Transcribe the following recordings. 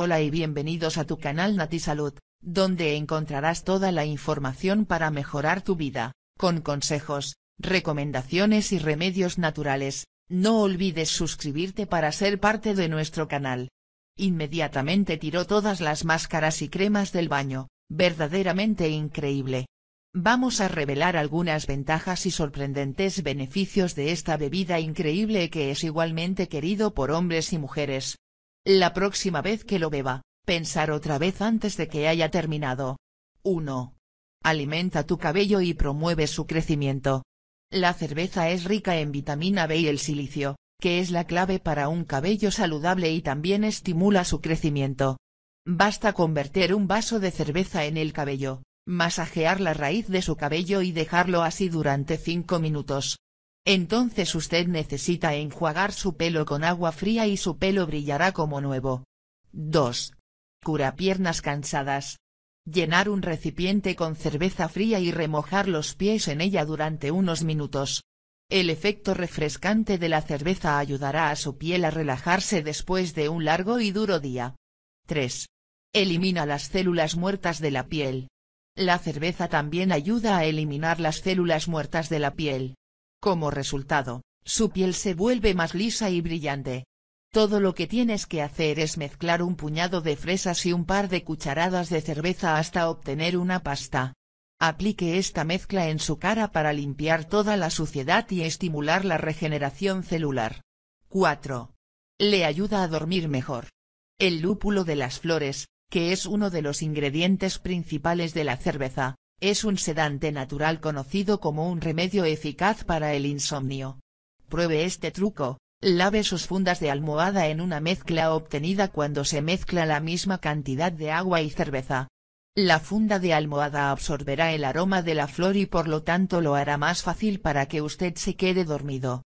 Hola y bienvenidos a tu canal NatiSalud, Salud, donde encontrarás toda la información para mejorar tu vida, con consejos, recomendaciones y remedios naturales. No olvides suscribirte para ser parte de nuestro canal. Inmediatamente tiró todas las máscaras y cremas del baño, verdaderamente increíble. Vamos a revelar algunas ventajas y sorprendentes beneficios de esta bebida increíble que es igualmente querido por hombres y mujeres la próxima vez que lo beba, pensar otra vez antes de que haya terminado. 1. Alimenta tu cabello y promueve su crecimiento. La cerveza es rica en vitamina B y el silicio, que es la clave para un cabello saludable y también estimula su crecimiento. Basta convertir un vaso de cerveza en el cabello, masajear la raíz de su cabello y dejarlo así durante 5 minutos entonces usted necesita enjuagar su pelo con agua fría y su pelo brillará como nuevo. 2. Cura piernas cansadas. Llenar un recipiente con cerveza fría y remojar los pies en ella durante unos minutos. El efecto refrescante de la cerveza ayudará a su piel a relajarse después de un largo y duro día. 3. Elimina las células muertas de la piel. La cerveza también ayuda a eliminar las células muertas de la piel. Como resultado, su piel se vuelve más lisa y brillante. Todo lo que tienes que hacer es mezclar un puñado de fresas y un par de cucharadas de cerveza hasta obtener una pasta. Aplique esta mezcla en su cara para limpiar toda la suciedad y estimular la regeneración celular. 4. Le ayuda a dormir mejor. El lúpulo de las flores, que es uno de los ingredientes principales de la cerveza, es un sedante natural conocido como un remedio eficaz para el insomnio. Pruebe este truco, lave sus fundas de almohada en una mezcla obtenida cuando se mezcla la misma cantidad de agua y cerveza. La funda de almohada absorberá el aroma de la flor y por lo tanto lo hará más fácil para que usted se quede dormido.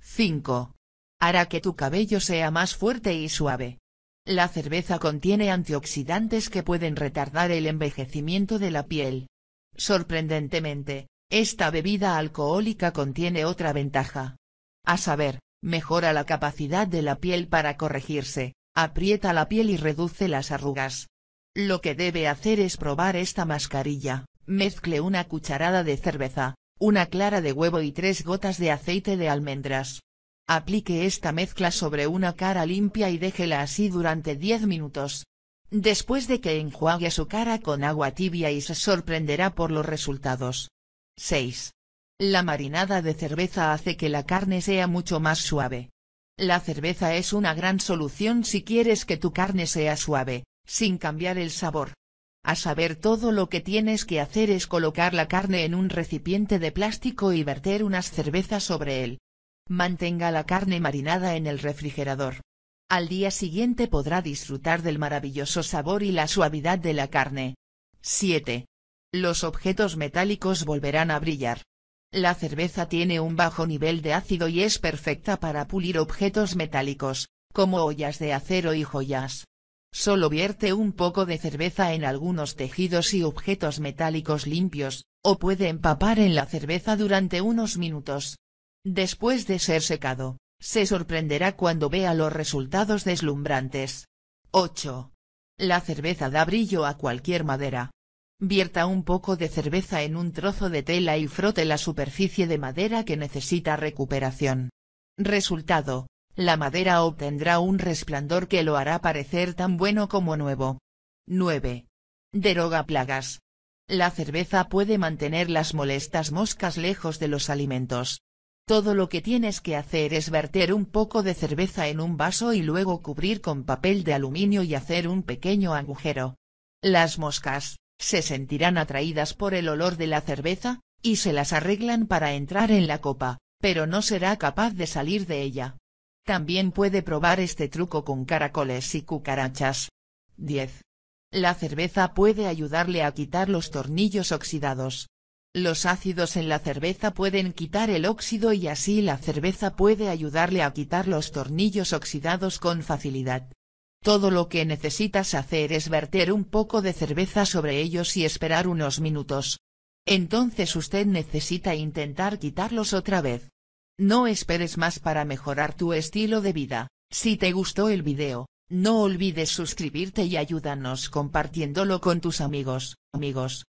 5. Hará que tu cabello sea más fuerte y suave. La cerveza contiene antioxidantes que pueden retardar el envejecimiento de la piel. Sorprendentemente, esta bebida alcohólica contiene otra ventaja. A saber, mejora la capacidad de la piel para corregirse, aprieta la piel y reduce las arrugas. Lo que debe hacer es probar esta mascarilla, mezcle una cucharada de cerveza, una clara de huevo y tres gotas de aceite de almendras. Aplique esta mezcla sobre una cara limpia y déjela así durante 10 minutos. Después de que enjuague su cara con agua tibia y se sorprenderá por los resultados. 6. La marinada de cerveza hace que la carne sea mucho más suave. La cerveza es una gran solución si quieres que tu carne sea suave, sin cambiar el sabor. A saber todo lo que tienes que hacer es colocar la carne en un recipiente de plástico y verter unas cervezas sobre él. Mantenga la carne marinada en el refrigerador al día siguiente podrá disfrutar del maravilloso sabor y la suavidad de la carne. 7. Los objetos metálicos volverán a brillar. La cerveza tiene un bajo nivel de ácido y es perfecta para pulir objetos metálicos, como ollas de acero y joyas. Solo vierte un poco de cerveza en algunos tejidos y objetos metálicos limpios, o puede empapar en la cerveza durante unos minutos. Después de ser secado, se sorprenderá cuando vea los resultados deslumbrantes. 8. La cerveza da brillo a cualquier madera. Vierta un poco de cerveza en un trozo de tela y frote la superficie de madera que necesita recuperación. Resultado, la madera obtendrá un resplandor que lo hará parecer tan bueno como nuevo. 9. Deroga plagas. La cerveza puede mantener las molestas moscas lejos de los alimentos. Todo lo que tienes que hacer es verter un poco de cerveza en un vaso y luego cubrir con papel de aluminio y hacer un pequeño agujero. Las moscas, se sentirán atraídas por el olor de la cerveza, y se las arreglan para entrar en la copa, pero no será capaz de salir de ella. También puede probar este truco con caracoles y cucarachas. 10. La cerveza puede ayudarle a quitar los tornillos oxidados. Los ácidos en la cerveza pueden quitar el óxido y así la cerveza puede ayudarle a quitar los tornillos oxidados con facilidad. Todo lo que necesitas hacer es verter un poco de cerveza sobre ellos y esperar unos minutos. Entonces usted necesita intentar quitarlos otra vez. No esperes más para mejorar tu estilo de vida. Si te gustó el video, no olvides suscribirte y ayúdanos compartiéndolo con tus amigos, amigos.